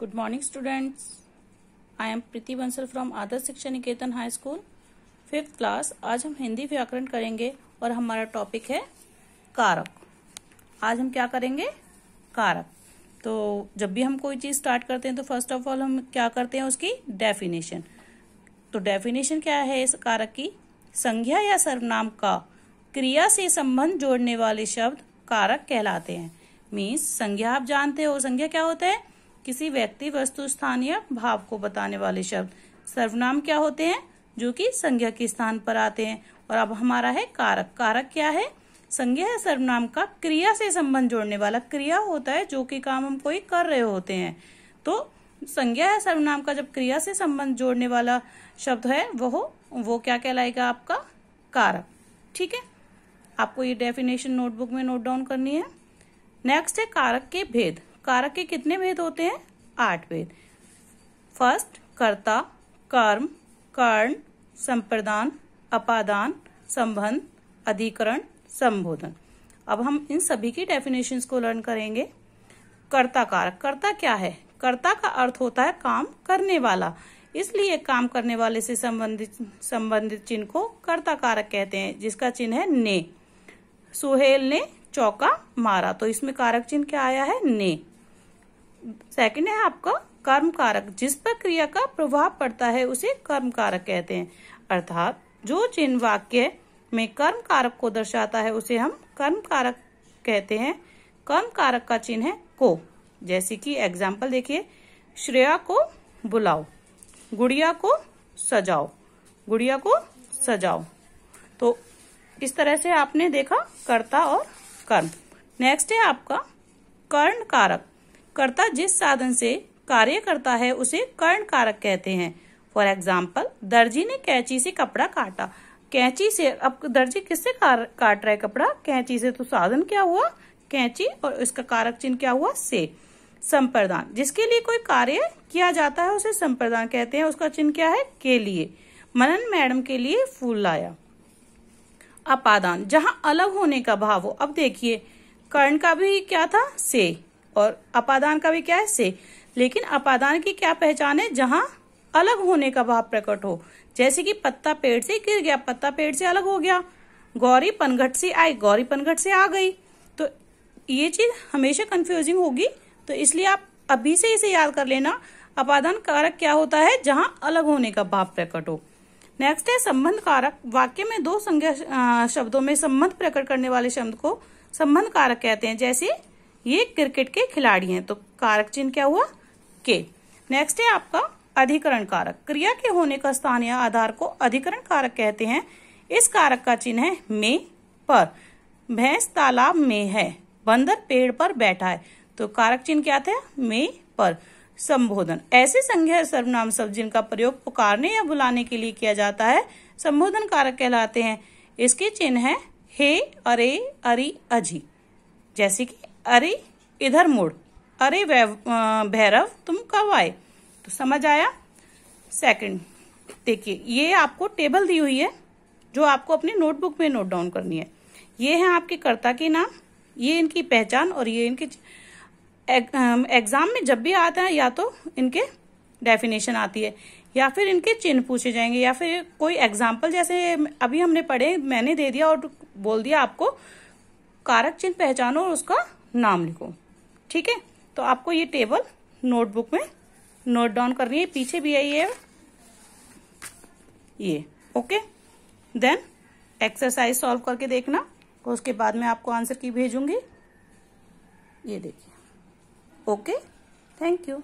Good morning students I am Preeti Bansal from Adarsh Shiksha Niketan High School. Fifth class आज हम हिंदी व्याकरण करेंगे और हमारा टॉपिक है कारक आज हम क्या करेंगे कारक तो जब भी हम कोई चीज़ स्टार्ट करते हैं तो फर्स्ट ऑफ ऑल हम क्या करते हैं उसकी डेफिनेशन तो डेफिनेशन क्या है इस कारक की संज्ञा या सर्वनाम का क्रिया से संबंध जोड़ने वाले शब्द कारक कहलाते हैं मीन्स संज्ञा आप जानते हो संज्ञा क्या होता है किसी व्यक्ति वस्तु स्थान या भाव को बताने वाले शब्द सर्वनाम क्या होते हैं जो कि संज्ञा के स्थान पर आते हैं और अब हमारा है कारक कारक क्या है संज्ञा या सर्वनाम का क्रिया से संबंध जोड़ने वाला क्रिया होता है जो कि काम हम कोई कर रहे होते हैं तो संज्ञा या सर्वनाम का जब क्रिया से संबंध जोड़ने वाला शब्द है वह वो क्या कहलाएगा आपका कारक ठीक है आपको ये डेफिनेशन नोटबुक में नोट डाउन करनी है नेक्स्ट है कारक के भेद कारक के कितने भेद होते हैं आठ भेद फर्स्ट कर्ता कर्म कर्ण संप्रदान अपादान संबंध अधिकरण संबोधन अब हम इन सभी की डेफिनेशंस को लर्न करेंगे कर्ता कारक कर्ता क्या है कर्ता का अर्थ होता है काम करने वाला इसलिए काम करने वाले से संबंधित संबंधित चिन्ह को कर्ता कारक कहते हैं जिसका चिन्ह है ने सुहेल ने चौका मारा तो इसमें कारक चिन्ह क्या आया है ने सेकंड है आपका कर्म कारक जिस पर क्रिया का प्रभाव पड़ता है उसे कर्म कारक कहते हैं अर्थात जो चिन्ह वाक्य में कर्म कारक को दर्शाता है उसे हम कर्म कारक कहते हैं कर्म कारक का चिन्ह है को जैसे कि एग्जाम्पल देखिए श्रेया को बुलाओ गुड़िया को सजाओ गुड़िया को सजाओ तो इस तरह से आपने देखा कर्ता और कर्म नेक्स्ट है आपका कर्ण कारक कर्ता जिस साधन से कार्य करता है उसे कर्ण कारक कहते हैं फॉर एग्जाम्पल दर्जी ने कैंची से कपड़ा काटा कैंची से अब दर्जी किससे काट रहा है कपड़ा कैंची से तो साधन क्या हुआ कैंची और इसका कारक चिन्ह क्या हुआ से संप्रदान जिसके लिए कोई कार्य किया जाता है उसे संप्रदान कहते हैं उसका चिन्ह क्या है के लिए मनन मैडम के लिए फूल लाया अपादान जहां अलग होने का भाव हो अब देखिए कर्ण का भी क्या था से और अपादान का भी क्या है से लेकिन अपादान की क्या पहचान है जहां अलग होने का भाव प्रकट हो जैसे कि पत्ता पेड़ से गिर गया पत्ता पेड़ से अलग हो गया गौरी पनघट से आई गौरी पनघट से आ गई तो ये चीज हमेशा कंफ्यूजिंग होगी तो इसलिए आप अभी से इसे याद कर लेना अपादान कारक क्या होता है जहां अलग होने का भाव प्रकट हो नेक्स्ट है संबंध कारक वाक्य में दो संज्ञा शब्दों में संबंध प्रकट करने वाले शब्द को संबंध कारक कहते हैं जैसे ये क्रिकेट के खिलाड़ी हैं तो कारक चिन्ह क्या हुआ के नेक्स्ट है आपका अधिकरण कारक क्रिया के होने का स्थान या आधार को अधिकरण कारक कहते हैं इस कारक का चिन्ह है मे पर भैंस तालाब में है बंदर पेड़ पर बैठा है तो कारक चिन्ह क्या थे मे पर संबोधन ऐसे संज्ञा सर्वनाम सब जिनका प्रयोग पुकारने या बुलाने के लिए किया जाता है संबोधन कारक कहलाते हैं इसके चिन्ह है हे अरे अरी अजी जैसे कि अरे इधर मुड़ अरे भैरव तुम कब आए तो समझ आया सेकंड देखिए ये आपको टेबल दी हुई है जो आपको अपनी नोटबुक में नोट डाउन करनी है ये है आपके कर्ता के नाम ये इनकी पहचान और ये इनके एग्जाम में जब भी आता है या तो इनके डेफिनेशन आती है या फिर इनके चिन्ह पूछे जाएंगे या फिर कोई एग्जाम्पल जैसे अभी हमने पढ़े मैंने दे दिया और बोल दिया आपको कारक चिन्ह पहचानो और उसका नाम लिखो ठीक है तो आपको ये टेबल नोटबुक में नोट डाउन करनी है पीछे भी आई है ये ओके देन एक्सरसाइज सॉल्व करके देखना उसके बाद में आपको आंसर की भेजूंगी ये देखिए ओके थैंक यू